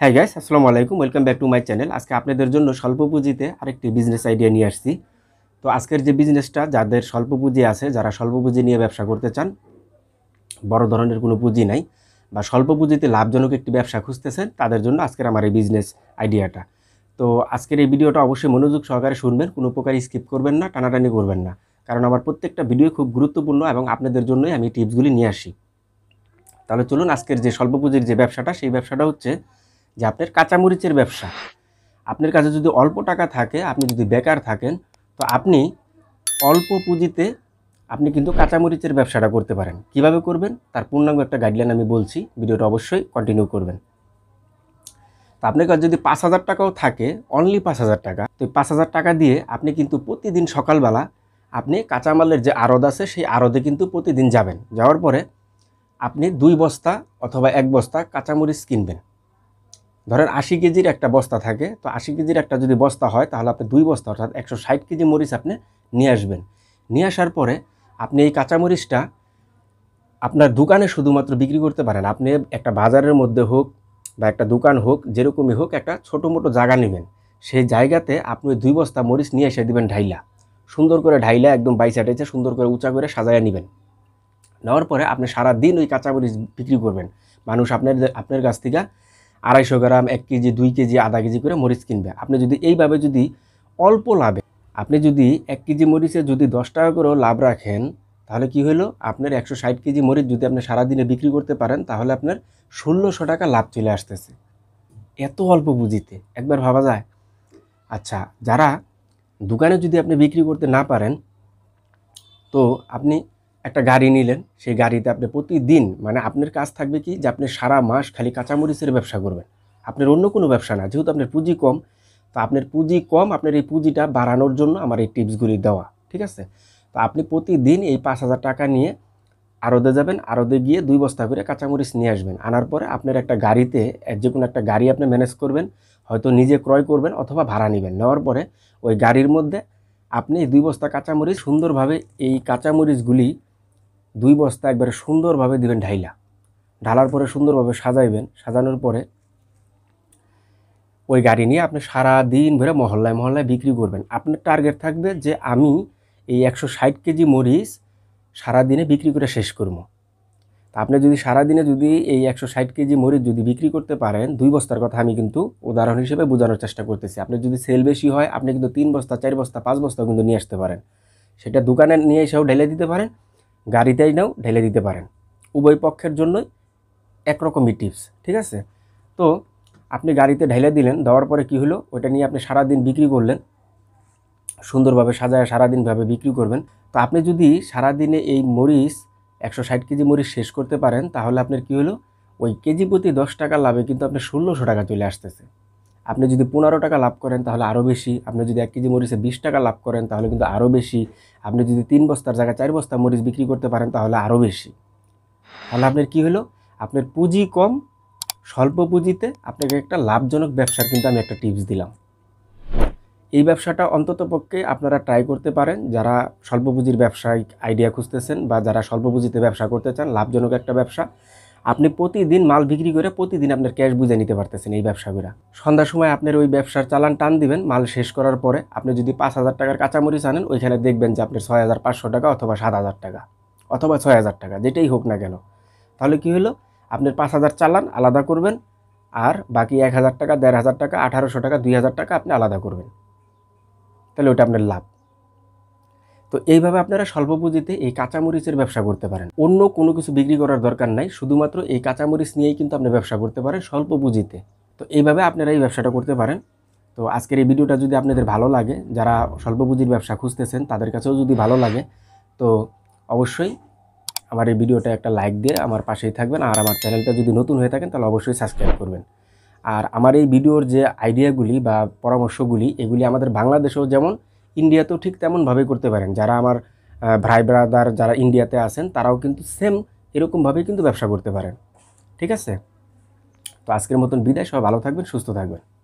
হ্যাঁ গাইস আসসালামু আলাইকুম welcome back to my channel আজকে আপনাদের জন্য স্বল্প পুঁজিতে আরেকটি বিজনেস আইডিয়া নিয়ে আসছি তো আজকের যে বিজনেসটা যাদের স্বল্প পুঁজি আছে যারা স্বল্প পুঁজি নিয়ে ব্যবসা করতে চান বড় ধরনের কোনো পুঁজি নাই বা স্বল্প পুঁজিতে লাভজনক একটি ব্যবসা খুঁজতেছেন তাদের জন্য আজকের আমার এই বিজনেস আইডিয়াটা তো আজকের এই ভিডিওটা অবশ্যই মনোযোগ সহকারে শুনবেন কোনো প্রকার স্কিপ করবেন না টানাটানি করবেন না কারণ আমার প্রত্যেকটা ভিডিও খুব গুরুত্বপূর্ণ এবং আপনাদের জন্যই আমি টিপসগুলি নিয়ে আসি তাহলে চলুন আজকের যে স্বল্প পুঁজির যে ব্যবসাটা সেই ব্যবসাটা হচ্ছে যে আপনার কাঁচামরিচের ব্যবসা আপনার কাছে যদি অল্প টাকা থাকে আপনি যদি বেকার থাকেন তো আপনি অল্প পুঁজিতে আপনি কিন্তু কাঁচামরিচের ব্যবসাটা করতে পারেন কিভাবে করবেন তার পূর্ণাঙ্গ একটা গাইডলাইন আমি বলছি ভিডিওটা অবশ্যই কন্টিনিউ করবেন তো আপনার কাছে যদি পাঁচ হাজার টাকাও থাকে অনলি পাঁচ হাজার টাকা তো পাঁচ হাজার টাকা দিয়ে আপনি কিন্তু প্রতিদিন সকালবেলা আপনি কাঁচামালের যে আরদ আছে সেই আড়দে কিন্তু প্রতিদিন যাবেন যাওয়ার পরে আপনি দুই বস্তা অথবা এক বস্তা কাঁচামরিচ কিনবেন ধরেন আশি কেজির একটা বস্তা থাকে তো আশি কেজির একটা যদি বস্তা হয় তাহলে আপনি দুই বস্তা অর্থাৎ একশো ষাট কেজি মরিচ আপনি নিয়ে আসবেন নিয়ে আসার পরে আপনি এই কাঁচামরিচটা আপনার দোকানে শুধুমাত্র বিক্রি করতে পারেন আপনি একটা বাজারের মধ্যে হোক বা একটা দোকান হোক যেরকমই হোক একটা ছোটো মোটো জায়গা নেবেন সেই জায়গাতে আপনি দুই বস্তা মরিচ নিয়ে এসে দেবেন ঢাইলা সুন্দর করে ঢাইলা একদম বাইসা সুন্দর করে উঁচা করে সাজায় নেবেন নেওয়ার পরে আপনি সারা দিন ওই কাঁচামরিচ বিক্রি করবেন মানুষ আপনার আপনার কাছ থেকে আড়াইশো গ্রাম এক কেজি দুই কেজি আধা কেজি করে মরিচ কিনবে আপনি যদি এইভাবে যদি অল্প লাভে আপনি যদি এক কেজি মরিচে যদি দশ টাকা করেও লাভ রাখেন তাহলে কি হলো আপনার একশো ষাট কেজি মরিচ যদি আপনি সারাদিনে বিক্রি করতে পারেন তাহলে আপনার ষোলোশো টাকা লাভ চলে আসতেছে এত অল্প বুঝিতে একবার ভাবা যায় আচ্ছা যারা দোকানে যদি আপনি বিক্রি করতে না পারেন তো আপনি একটা গাড়ি নিলেন সেই গাড়িতে আপনি প্রতিদিন মানে আপনার কাজ থাকবে কি যে আপনি সারা মাস খালি কাঁচামরিচের ব্যবসা করবেন আপনার অন্য কোনো ব্যবসা না যেহেতু আপনার পুঁজি কম তো আপনার পুঁজি কম আপনার এই পুঁজিটা বাড়ানোর জন্য আমার এই টিপসগুলি দেওয়া ঠিক আছে তো আপনি প্রতিদিন এই পাঁচ হাজার টাকা নিয়ে আরদে যাবেন আরদে গিয়ে দুই বস্তা করে কাঁচামরিচ নিয়ে আসবেন আনার পরে আপনার একটা গাড়িতে যে কোনো একটা গাড়ি আপনি ম্যানেজ করবেন হয়তো নিজে ক্রয় করবেন অথবা ভাড়া নেবেন নেওয়ার পরে ওই গাড়ির মধ্যে আপনি দুই বস্তা কাঁচামরিচ সুন্দরভাবে এই কাঁচামরিচগুলি দুই বস্তা একবারে সুন্দরভাবে দিবেন ঢাইলা ঢালার পরে সুন্দরভাবে সাজাইবেন সাজানোর পরে ওই গাড়ি নিয়ে আপনি সারা দিন ধরে মহল্লায় মহল্লায় বিক্রি করবেন আপনার টার্গেট থাকবে যে আমি এই একশো ষাট কেজি মরিচ সারা দিনে বিক্রি করে শেষ করবো তা আপনি যদি সারাদিনে যদি এই একশো ষাট কেজি মরিচ যদি বিক্রি করতে পারেন দুই বস্তার কথা আমি কিন্তু উদাহরণ হিসেবে বোঝানোর চেষ্টা করতেছি আপনি যদি সেল বেশি হয় আপনি কিন্তু তিন বস্তা চার বস্তা পাঁচ বস্তা কিন্তু নিয়ে আসতে পারেন সেটা দোকানে নিয়ে এসেও ঢেলে দিতে পারেন গাড়িতেই নাও ঢেলে দিতে পারেন উভয় পক্ষের জন্যই একরকমই টিপস ঠিক আছে তো আপনি গাড়িতে ঢেলে দিলেন দেওয়ার পরে কি হলো ওটা নিয়ে আপনি সারাদিন বিক্রি করলেন সুন্দরভাবে সাজায় সারাদিনভাবে বিক্রি করবেন তো আপনি যদি সারাদিনে এই মরিচ একশো ষাট কেজি মরিচ শেষ করতে পারেন তাহলে আপনার কি হলো ওই কেজি প্রতি দশ টাকা লাভে কিন্তু আপনার ষোলোশো টাকা চলে আসতেছে আপনি যদি পনেরো টাকা লাভ করেন তাহলে আরও বেশি আপনি যদি এক কেজি মরিচে বিশ টাকা লাভ করেন তাহলে কিন্তু আরও বেশি আপনি যদি তিন বস্তার জায়গায় চার বস্তা মরিচ বিক্রি করতে পারেন তাহলে আরও বেশি তাহলে আপনার কি হলো আপনার পুঁজি কম স্বল্প পুঁজিতে আপনাকে একটা লাভজনক ব্যবসার কিন্তু আমি একটা টিপস দিলাম এই ব্যবসাটা অন্তত পক্ষে আপনারা ট্রাই করতে পারেন যারা স্বল্প পুঁজির ব্যবসায়িক আইডিয়া খুঁজতেছেন বা যারা স্বল্প পুঁজিতে ব্যবসা করতে চান লাভজনক একটা ব্যবসা আপনি প্রতিদিন মাল বিক্রি করে প্রতিদিন আপনার ক্যাশ বুঝে নিতে পারতেছেন এই ব্যবসাগুলা সন্ধ্যার সময় আপনার ওই ব্যবসার চালান টান দিবেন মাল শেষ করার পরে আপনি যদি পাঁচ হাজার টাকার কাঁচামরিচ আনেন ওইখানে দেখবেন যে আপনার ছয় হাজার পাঁচশো টাকা অথবা সাত হাজার টাকা অথবা ছয় হাজার টাকা যেটাই হোক না কেন তাহলে কি হলো আপনার পাঁচ হাজার চালান আলাদা করবেন আর বাকি এক হাজার টাকা দেড় হাজার টাকা আঠারোশো টাকা দুই হাজার টাকা আপনি আলাদা করবেন তাহলে ওটা আপনার লাভ তো এইভাবে আপনারা স্বল্প পুঁজিতে এই কাঁচামরিচের ব্যবসা করতে পারেন অন্য কোনো কিছু বিক্রি করার দরকার নাই শুধুমাত্র এই কাঁচামরিচ নিয়েই কিন্তু আপনি ব্যবসা করতে পারেন স্বল্প পুঁজিতে তো এইভাবে আপনারা এই ব্যবসাটা করতে পারেন তো আজকের এই ভিডিওটা যদি আপনাদের ভালো লাগে যারা স্বল্প পুঁজির ব্যবসা খুঁজতেছেন তাদের কাছেও যদি ভালো লাগে তো অবশ্যই আমার এই ভিডিওটা একটা লাইক দিয়ে আমার পাশেই থাকবেন আর আমার চ্যানেলটা যদি নতুন হয়ে থাকেন তাহলে অবশ্যই সাবস্ক্রাইব করবেন আর আমার এই ভিডিওর যে আইডিয়াগুলি বা পরামর্শগুলি এগুলি আমাদের বাংলাদেশেও যেমন ইন্ডিয়াতেও ঠিক তেমনভাবে করতে পারেন যারা আমার ভাই ব্রাদার যারা ইন্ডিয়াতে আছেন তারাও কিন্তু সেম এরকমভাবেই কিন্তু ব্যবসা করতে পারেন ঠিক আছে তো আজকের মতন বিদায় সবাই ভালো থাকবেন সুস্থ থাকবেন